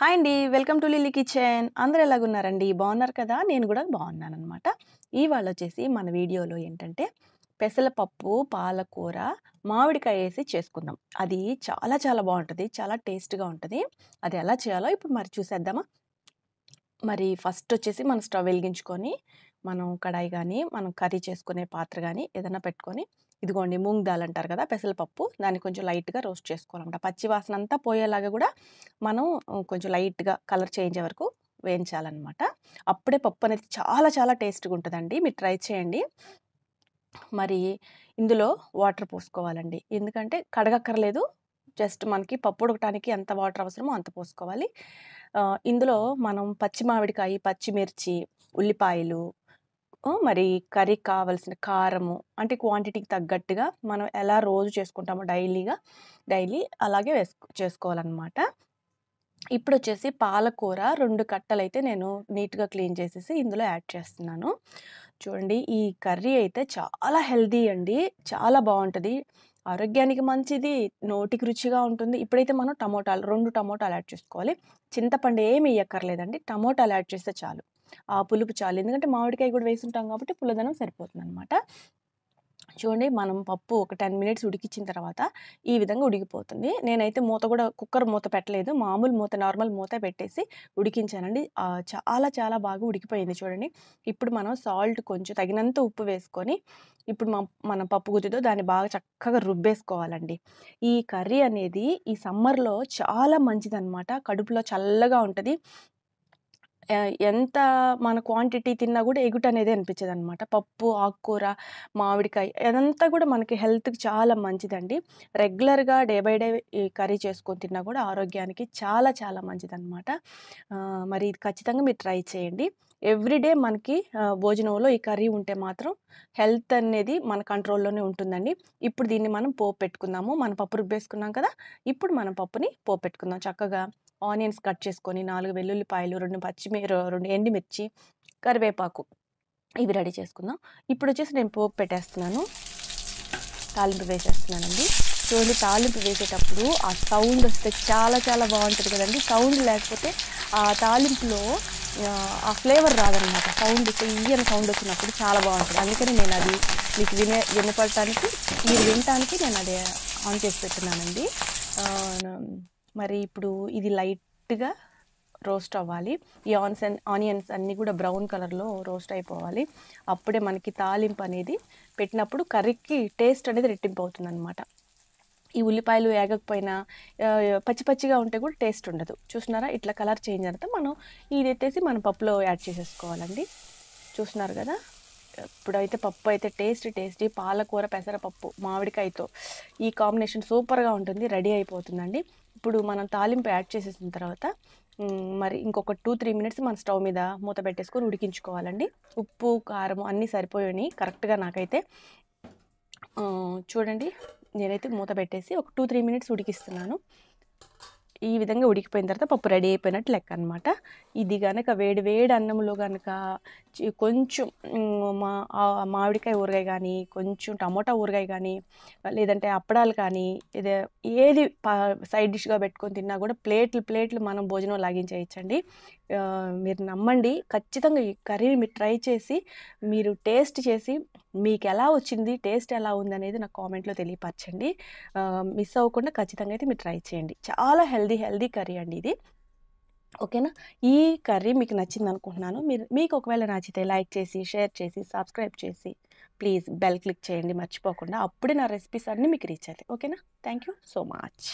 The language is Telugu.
హాయ్ అండి వెల్కమ్ టు లిల్లీ కిచెన్ అందరూ ఎలాగున్నారండి బాగున్నారు కదా నేను కూడా బాగున్నాను అనమాట ఇవాళ వచ్చేసి మన వీడియోలో ఏంటంటే పెసలపప్పు పాలకూర మామిడికాయ వేసి చేసుకుందాం అది చాలా చాలా బాగుంటుంది చాలా టేస్ట్గా ఉంటుంది అది ఎలా చేయాలో ఇప్పుడు మరి చూసేద్దామా మరి ఫస్ట్ వచ్చేసి మనం స్టవ్ వెలిగించుకొని మనం కడాయి కానీ మనం కర్రీ చేసుకునే పాత్ర కానీ ఏదైనా పెట్టుకొని ఇదిగోండి మూంగ్ దాల్ అంటారు కదా పెసరపప్పు దాన్ని కొంచెం లైట్గా రోస్ట్ చేసుకోవాలన్నమాట పచ్చి వాసన అంతా పోయేలాగా కూడా మనం కొంచెం లైట్గా కలర్ చేంజ్ వరకు వేయించాలన్నమాట అప్పుడే పప్పు అనేది చాలా చాలా టేస్ట్గా ఉంటుందండి మీరు ట్రై చేయండి మరి ఇందులో వాటర్ పోసుకోవాలండి ఎందుకంటే కడగక్కర్లేదు జస్ట్ మనకి పప్పు ఉడకటానికి ఎంత వాటర్ అవసరమో అంత పోసుకోవాలి ఇందులో మనం పచ్చి మామిడికాయ పచ్చిమిర్చి ఉల్లిపాయలు మరి కర్రీకి కావలసిన కారము అంటే క్వాంటిటీకి తగ్గట్టుగా మనం ఎలా రోజు చేసుకుంటామో డైలీగా డైలీ అలాగే వేసుకో చేసుకోవాలన్నమాట ఇప్పుడు వచ్చేసి పాలకూర రెండు కట్టలు అయితే నేను నీట్గా క్లీన్ చేసేసి ఇందులో యాడ్ చేస్తున్నాను చూడండి ఈ కర్రీ అయితే చాలా హెల్దీ అండి చాలా బాగుంటుంది ఆరోగ్యానికి మంచిది నోటికి రుచిగా ఉంటుంది ఇప్పుడైతే మనం టమోటాలు రెండు టమోటాలు యాడ్ చేసుకోవాలి చింతపండు ఏమి వేయక్కర్లేదండి టమోటాలు యాడ్ చేస్తే చాలు పులుపు చాలు ఎందుకంటే మామిడికాయ కూడా వేసుంటాం కాబట్టి పుల్లదనం సరిపోతుంది అనమాట చూడండి మనం పప్పు ఒక టెన్ మినిట్స్ ఉడికించిన తర్వాత ఈ విధంగా ఉడికిపోతుంది నేనైతే మూత కూడా కుక్కర్ మూత పెట్టలేదు మామూలు మూత నార్మల్ మూత పెట్టేసి ఉడికించానండి చాలా చాలా బాగా ఉడికిపోయింది చూడండి ఇప్పుడు మనం సాల్ట్ కొంచెం తగినంత ఉప్పు వేసుకొని ఇప్పుడు మన పప్పు గుత్తితో దాన్ని బాగా చక్కగా రుబ్బేసుకోవాలండి ఈ కర్రీ అనేది ఈ సమ్మర్లో చాలా మంచిదనమాట కడుపులో చల్లగా ఉంటుంది ఎంత మన క్వాంటిటీ తిన్నా కూడా ఎగుట అనేది అనిపించదు అనమాట పప్పు ఆకుకూర మామిడికాయ అదంతా కూడా మనకి హెల్త్కి చాలా మంచిదండి రెగ్యులర్గా డే బై డే కర్రీ చేసుకొని తిన్నా కూడా ఆరోగ్యానికి చాలా చాలా అనమాట మరి ఇది ఖచ్చితంగా మీరు ట్రై చేయండి ఎవ్రీడే మనకి భోజనంలో ఈ కర్రీ ఉంటే మాత్రం హెల్త్ అనేది మన కంట్రోల్లోనే ఉంటుందండి ఇప్పుడు దీన్ని మనం పోపు పెట్టుకుందాము పప్పు రుబ్బేసుకున్నాం కదా ఇప్పుడు మనం పప్పుని పోపెట్టుకుందాం చక్కగా ఆనియన్స్ కట్ చేసుకొని నాలుగు వెల్లుల్లిపాయలు రెండు పచ్చిమిర రెండు ఎండుమిర్చి కరివేపాకు ఇవి రెడీ చేసుకుందాం ఇప్పుడు వచ్చేసి నేను పోపు పెట్టేస్తున్నాను తాలింపు వేసేస్తున్నానండి చూడండి తాలింపు వేసేటప్పుడు ఆ సౌండ్ వస్తే చాలా చాలా బాగుంటుంది కదండి సౌండ్ లేకపోతే ఆ తాలింపులో ఆ ఫ్లేవర్ రాదనమాట సౌండ్ అని సౌండ్ వచ్చినప్పుడు చాలా బాగుంటుంది అందుకని నేను అది మీకు వినే వినపడటానికి మీరు వినటానికి నేను అది ఆన్ చేసి పెట్టున్నానండి మరి ఇప్పుడు ఇది లైట్గా రోస్ట్ అవ్వాలి ఈ ఆన్స్ ఆనియన్స్ అన్నీ కూడా బ్రౌన్ కలర్లో రోస్ట్ అయిపోవాలి అప్పుడే మనకి తాలింపు అనేది పెట్టినప్పుడు కర్రీకి టేస్ట్ అనేది రెట్టింపు అవుతుంది అనమాట ఈ ఉల్లిపాయలు ఏగకపోయినా పచ్చి పచ్చిగా ఉంటే కూడా టేస్ట్ ఉండదు చూసినారా ఇట్లా కలర్ చేంజ్ అంతా మనం ఇది మనం పప్పులో యాడ్ చేసేసుకోవాలండి చూస్తున్నారు కదా ఇప్పుడైతే పప్పు అయితే టేస్ట్ టేస్టీ పాలకూర పెసరపప్పు మామిడికాయతో ఈ కాంబినేషన్ సూపర్గా ఉంటుంది రెడీ అయిపోతుందండి ఇప్పుడు మనం తాలింపు యాడ్ చేసేసిన తర్వాత మరి ఇంకొక టూ త్రీ మినిట్స్ మన స్టవ్ మీద మూత పెట్టేసుకొని ఉడికించుకోవాలండి ఉప్పు కారం అన్నీ సరిపోయాయి కరెక్ట్గా నాకైతే చూడండి నేనైతే మూత పెట్టేసి ఒక టూ త్రీ మినిట్స్ ఉడికిస్తున్నాను ఈ విధంగా ఉడికిపోయిన తర్వాత పప్పు రెడీ అయిపోయినట్టు లెక్క అనమాట ఇది కనుక వేడి వేడి అన్నంలో కనుక కొంచెం మా మామిడికాయ ఊరగాయ కానీ కొంచెం టమోటా ఊరగాయ కానీ లేదంటే అప్పడాలు కానీ ఇదే ఏది సైడ్ డిష్గా పెట్టుకొని తిన్నా కూడా ప్లేట్లు ప్లేట్లు మనం భోజనం లాగించేయచ్చండి మీరు నమ్మండి ఖచ్చితంగా ఈ కర్రీని మీరు ట్రై చేసి మీరు టేస్ట్ చేసి మీకు ఎలా వచ్చింది టేస్ట్ ఎలా ఉంది అనేది నాకు కామెంట్లో తెలియపరచండి మిస్ అవ్వకుండా ఖచ్చితంగా అయితే మీరు ట్రై చేయండి చాలా హెల్త్ హెల్దీ హెల్దీ కర్రీ అండి ఇది ఓకేనా ఈ కర్రీ మీకు నచ్చింది అనుకుంటున్నాను మీరు మీకు ఒకవేళ నచ్చితే లైక్ చేసి షేర్ చేసి సబ్స్క్రైబ్ చేసి ప్లీజ్ బెల్ క్లిక్ చేయండి మర్చిపోకుండా అప్పుడే నా రెసిపీస్ అన్నీ మీకు రీచ్ అవుతాయి ఓకేనా థ్యాంక్ యూ సో మచ్